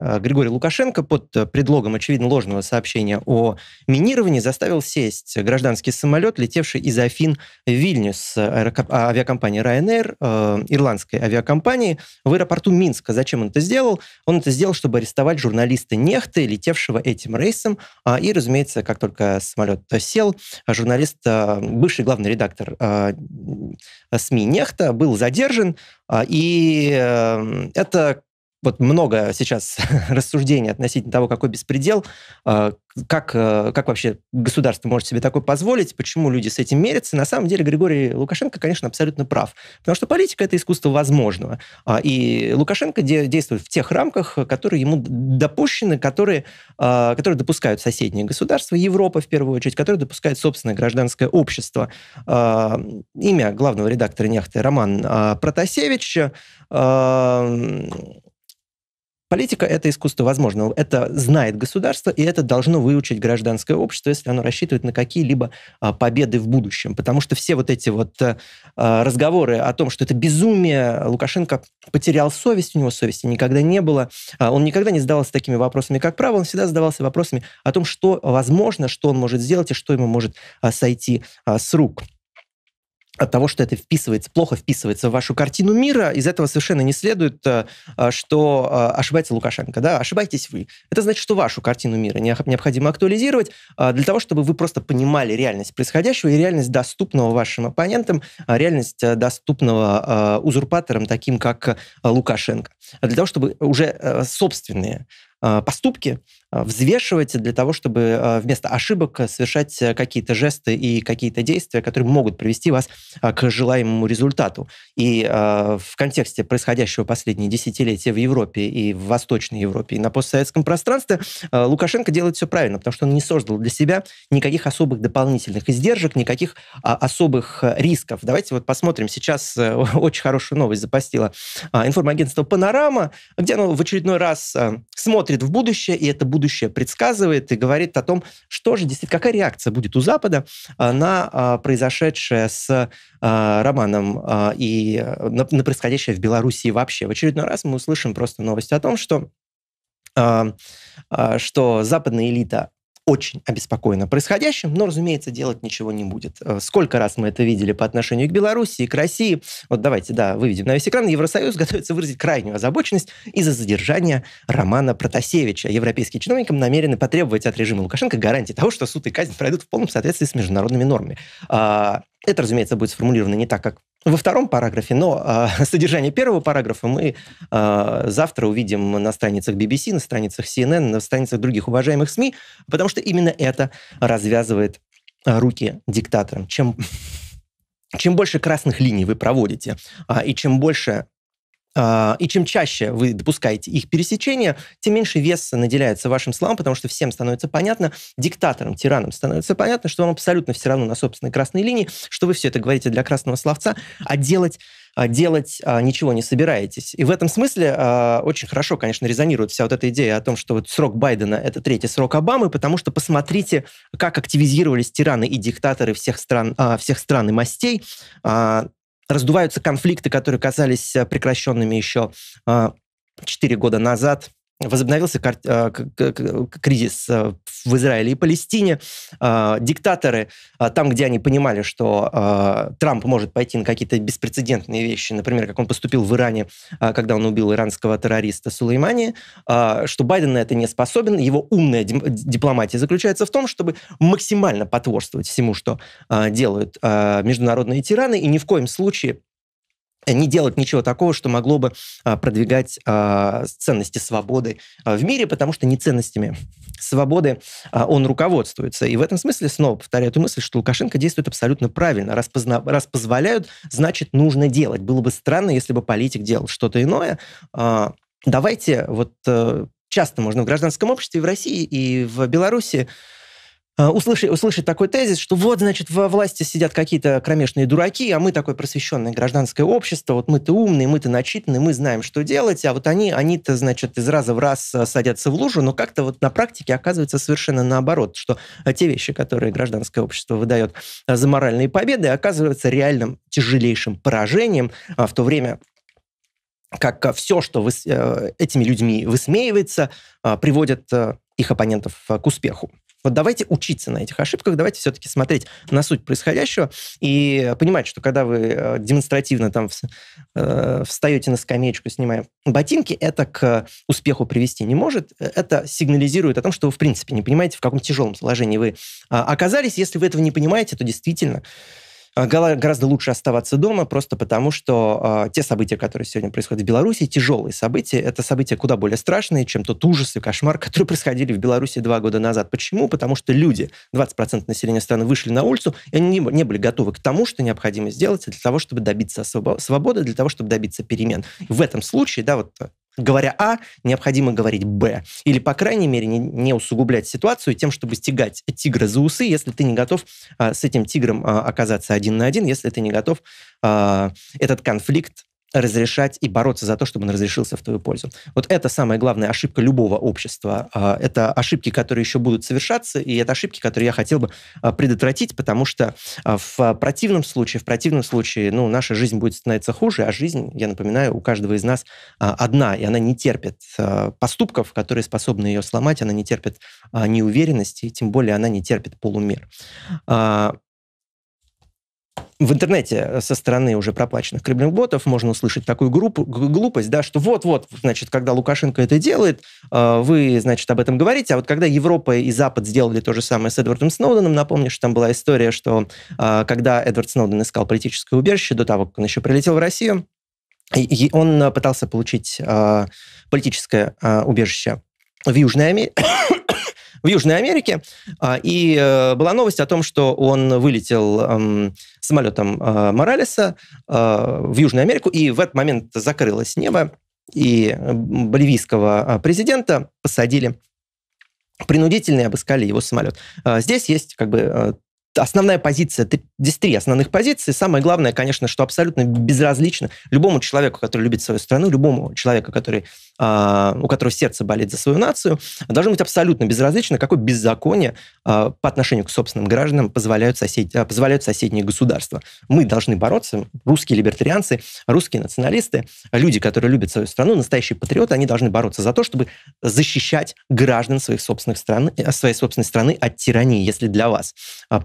Э, Григорий Лукашенко под э, предлогом, очевидно, ложного сообщения о минировании заставил сесть гражданский самолет, летевший из Афин в Вильнюс а, авиакомпании Ryanair, э, ирландской авиакомпании, в аэропорту Минска. Зачем он это сделал? Он это сделал, чтобы арестовать журналиста Нехты, летевшего этим рейсом. А, и, разумеется, как только самолет сел, журналист, бывший главный редактор СМИ Нехта, был задержан. А, и это вот много сейчас рассуждений относительно того, какой беспредел, э, как, э, как вообще государство может себе такое позволить, почему люди с этим мерятся. На самом деле Григорий Лукашенко, конечно, абсолютно прав. Потому что политика – это искусство возможного. А, и Лукашенко де- действует в тех рамках, которые ему допущены, которые, э, которые допускают соседние государства, Европа в первую очередь, которые допускают собственное гражданское общество. Имя главного редактора «Нехты» Роман Протасевич Политика – это искусство возможного. Это знает государство, и это должно выучить гражданское общество, если оно рассчитывает на какие-либо а, победы в будущем. Потому что все вот эти вот э, а, разговоры о том, что это безумие, Лукашенко потерял совесть, у него совести никогда не было. А он никогда не задавался такими вопросами, как право, он всегда задавался вопросами о том, что возможно, что он может сделать и что ему может сойти с рук от того, что это вписывается, плохо вписывается в вашу картину мира, из этого совершенно не следует, э, э, что э, ошибается Лукашенко. Да? Ошибаетесь вы. Это значит, что вашу картину мира необходимо актуализировать для того, чтобы вы просто понимали реальность происходящего и реальность доступного вашим оппонентам, реальность доступного узурпаторам, таким как Лукашенко. Для того, чтобы уже собственные поступки Э, взвешивать для того, чтобы э, вместо ошибок совершать какие-то жесты и какие-то действия, которые могут привести вас э, к желаемому результату. И в контексте происходящего последние десятилетия в Европе и в Восточной Европе и на постсоветском пространстве Лукашенко делает все правильно, потому что он не создал для себя никаких особых дополнительных издержек, никаких а, особых рисков. Давайте вот посмотрим. Сейчас очень хорошую новость запостила информагентство «Панорама», где оно в очередной раз смотрит в будущее, и это будет будущее предсказывает и говорит о том, что же действительно, какая реакция будет у Запада а, на а, произошедшее с а, Романом и на, происходящее в Белоруссии вообще. В очередной раз мы услышим просто новость о том, что что западная элита очень обеспокоена происходящим, но, разумеется, делать ничего не будет. Э, сколько раз мы это видели по отношению к Беларуси к России. Вот давайте, да, выведем на весь экран. Евросоюз готовится выразить крайнюю озабоченность из-за задержания Романа Протасевича. Европейские чиновники намерены потребовать от режима Лукашенко гарантии того, что суд и казнь пройдут в полном соответствии с международными нормами. А, это, разумеется, будет сформулировано не так, как во втором параграфе, но э, содержание первого параграфа мы э, завтра увидим на страницах BBC, на страницах CNN, на страницах других уважаемых СМИ, потому что именно это развязывает а, руки диктаторам. Чем, чем больше красных линий вы проводите, э, и чем больше а, и чем чаще вы допускаете их пересечение, тем меньше вес наделяется вашим словам, потому что всем становится понятно, диктаторам, тиранам становится понятно, что вам абсолютно все равно на собственной красной линии, что вы все это говорите для красного словца, а делать а, делать а, ничего не собираетесь. И в этом смысле очень хорошо, конечно, резонирует вся вот эта идея о том, что вот срок Байдена – это третий срок Обамы, потому что посмотрите, как активизировались тираны и диктаторы всех стран, всех стран и мастей раздуваются конфликты, которые казались э, прекращенными еще а, четыре года назад. Возобновился э, кризис э, в Израиле и Палестине. А, диктаторы, а, там, где они понимали, что а, Трамп может пойти на какие-то беспрецедентные вещи, например, как он поступил в Иране, когда он убил иранского террориста Сулеймани, что Байден на это не способен. Его умная дипломатия заключается в том, чтобы максимально потворствовать всему, что делают международные тираны, и ни в коем случае не делать ничего такого, что могло бы а, продвигать а, ценности свободы а, в мире, потому что не ценностями свободы он руководствуется. И в этом смысле снова повторяю эту мысль, что Лукашенко действует абсолютно правильно. Раз, позна... Раз позволяют, значит, нужно делать. Было бы странно, если бы политик делал что-то иное. Давайте вот э, часто можно в гражданском обществе в России и в Беларуси Э, услышать, услышать такой тезис, что вот, значит, во власти сидят какие-то кромешные дураки, а мы такое просвещенное гражданское общество, вот мы-то умные, мы-то начитанные, мы знаем, что делать, а вот они, они-то, значит, из раза в раз э, садятся в лужу, но как-то вот на практике оказывается совершенно наоборот, что э, те вещи, которые гражданское общество выдает за моральные победы, оказываются реальным тяжелейшим поражением, а в то время как все, что вы, этими людьми высмеивается, приводит их оппонентов к успеху. Вот давайте учиться на этих ошибках, давайте все-таки смотреть на суть происходящего и понимать, что когда вы э, демонстративно там э, встаете на скамеечку, снимая ботинки, это к успеху привести не может. Это сигнализирует о том, что вы в принципе не понимаете, в каком тяжелом положении вы а, оказались. Если вы этого не понимаете, то действительно а, гораздо лучше оставаться дома, просто потому что э, те события, которые сегодня происходят в Беларуси, тяжелые события, это события куда более страшные, чем тот ужас и кошмар, которые происходили в Беларуси два года назад. Почему? Потому что люди, 20% населения страны, вышли на улицу, и они не, не были готовы к тому, что необходимо сделать для того, чтобы добиться свободы, для того, чтобы добиться перемен. В этом случае, да, вот Говоря А, необходимо говорить Б. Или, по крайней мере, не, не усугублять ситуацию тем, чтобы стегать тигра за усы, если ты не готов а, с этим тигром а, оказаться один на один, если ты не готов а, этот конфликт разрешать и бороться за то, чтобы он разрешился в твою пользу. Вот это самая главная ошибка любого общества. А, это ошибки, которые еще будут совершаться, и это ошибки, которые я хотел бы а, предотвратить, потому что а, в противном случае, в противном случае, ну, наша жизнь будет становиться хуже, а жизнь, я напоминаю, у каждого из нас одна, и она не терпит поступков, которые способны ее сломать, она не терпит неуверенности, тем более она не терпит полумер в интернете э, со стороны уже проплаченных Кремлем ботов можно услышать такую группу, глупость, да, что вот-вот, значит, когда Лукашенко это делает, э, вы, значит, об этом говорите, а вот когда Европа и Запад сделали то же самое с Эдвардом Сноуденом, напомню, что там была история, что э, когда Эдвард Сноуден искал политическое убежище до того, как он еще прилетел в Россию, и он пытался получить политическое убежище в Южной Америке, в Южной Америке. А, и э, была новость о том, что он вылетел эм, самолетом э, Моралеса э, в Южную Америку, и в этот момент закрылось небо, и боливийского президента посадили принудительно обыскали его самолет. А, здесь есть как бы основная позиция, здесь три основных позиции. Самое главное, конечно, что абсолютно безразлично любому человеку, который любит свою страну, любому человеку, который, э, у которого сердце болит за свою нацию, должно быть абсолютно безразлично, какое беззаконие э, по отношению к собственным гражданам позволяют, сосед, а, позволяют соседние государства. Мы должны бороться, русские либертарианцы, русские националисты, люди, которые любят свою страну, настоящие патриоты, они должны бороться за то, чтобы защищать граждан своих собственных стран, э, своей собственной страны от тирании, если для вас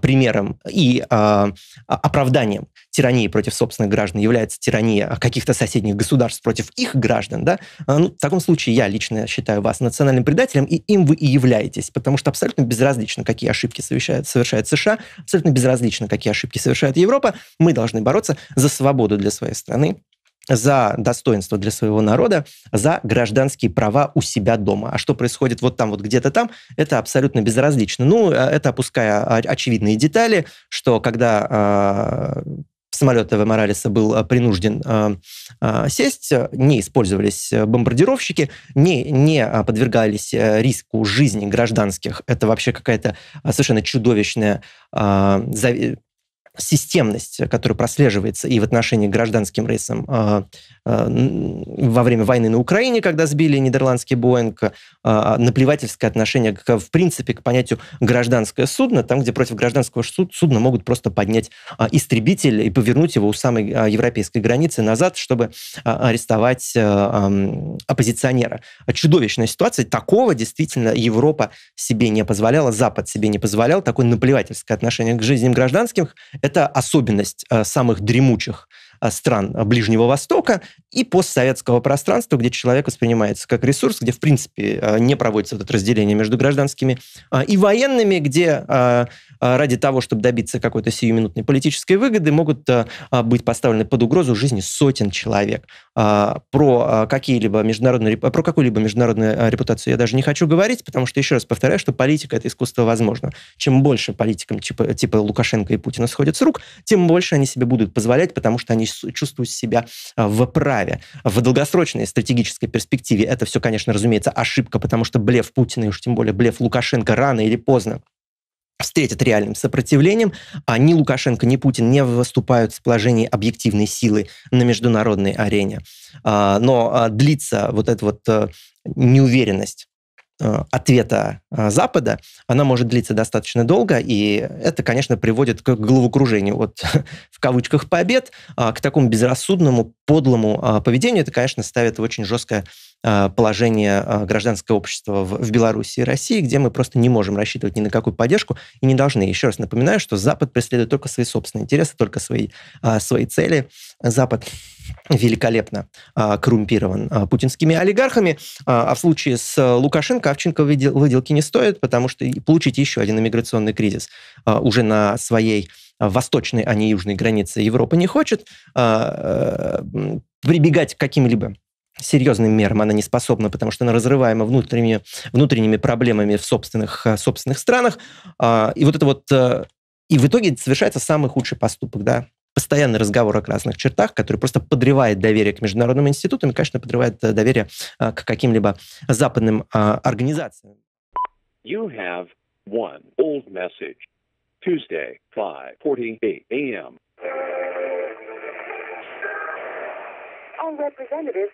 пример примером и э, оправданием тирании против собственных граждан является тирания каких-то соседних государств против их граждан, да, а, ну, в таком случае я лично считаю вас национальным предателем, и им вы и являетесь, потому что абсолютно безразлично, какие ошибки совершает, совершает США, абсолютно безразлично, какие ошибки совершает Европа, мы должны бороться за свободу для своей страны, за достоинство для своего народа, за гражданские права у себя дома. А что происходит вот там, вот где-то там, это абсолютно безразлично. Ну, э, это опуская очевидные детали, что когда э, самолет ТВ Моралеса был а, принужден э, сесть, не использовались э, бомбардировщики, не, не подвергались э, риску жизни гражданских. Это вообще какая-то совершенно чудовищная э, системность, которая прослеживается и в отношении к гражданским рейсам э, э, во время войны на Украине, когда сбили нидерландский Боинг, э, наплевательское отношение, к, в принципе, к понятию гражданское судно, там, где против гражданского суд, судна могут просто поднять э, истребитель и повернуть его у самой э, европейской границы назад, чтобы э, арестовать э, э, оппозиционера. Чудовищная ситуация. Такого действительно Европа себе не позволяла, Запад себе не позволял. Такое наплевательское отношение к жизни гражданских это особенность э, самых дремучих а, стран а, Ближнего Востока и постсоветского пространства, где человек воспринимается как ресурс, где, в принципе, а, не проводится вот это разделение между гражданскими и военными, где ради того, чтобы добиться какой-то сиюминутной политической выгоды, могут быть поставлены под угрозу жизни сотен человек. Про какие-либо международные, про какую-либо международную репутацию я даже не хочу говорить, потому что, еще раз повторяю, что политика — это искусство возможно. Чем больше политикам типа, типа Лукашенко и Путина сходят с рук, тем больше они себе будут позволять, потому что они чувствую себя а, в праве. В долгосрочной стратегической перспективе это все, конечно, разумеется, ошибка, потому что блеф Путина и уж тем более блеф Лукашенко рано или поздно встретят реальным сопротивлением, а ни Лукашенко, ни Путин не выступают с положении объективной силы на международной арене. А, но а, длится вот эта вот э, неуверенность Э, ответа э, Запада, она может длиться достаточно долго, и это, конечно, приводит к головокружению Вот в кавычках, побед, а, к такому безрассудному, подлому а, поведению. Это, конечно, ставит в очень жесткое а, положение гражданского общества в Беларуси и России, где мы просто не можем рассчитывать ни на какую поддержку и не должны. Еще раз напоминаю, что Запад преследует только свои собственные интересы, только свои, свои цели. Запад великолепно а, коррумпирован а, путинскими олигархами, а, а в случае с Лукашенко Овчинка выделки не стоит, потому что получить еще один иммиграционный кризис а, уже на своей восточной, а не южной границе Европы не хочет. А, а, прибегать к каким-либо серьезным мерам она не способна, потому что она разрываема внутренними, внутренними проблемами в собственных, а, собственных странах. А, и вот это вот... Э, и в итоге совершается самый худший поступок, да, постоянный разговор о красных чертах, который просто подрывает доверие к международным институтам и, конечно, подрывает э, доверие а, к каким-либо западным а, организациям. You have one old message. Tuesday, 5:48 a.m. All representatives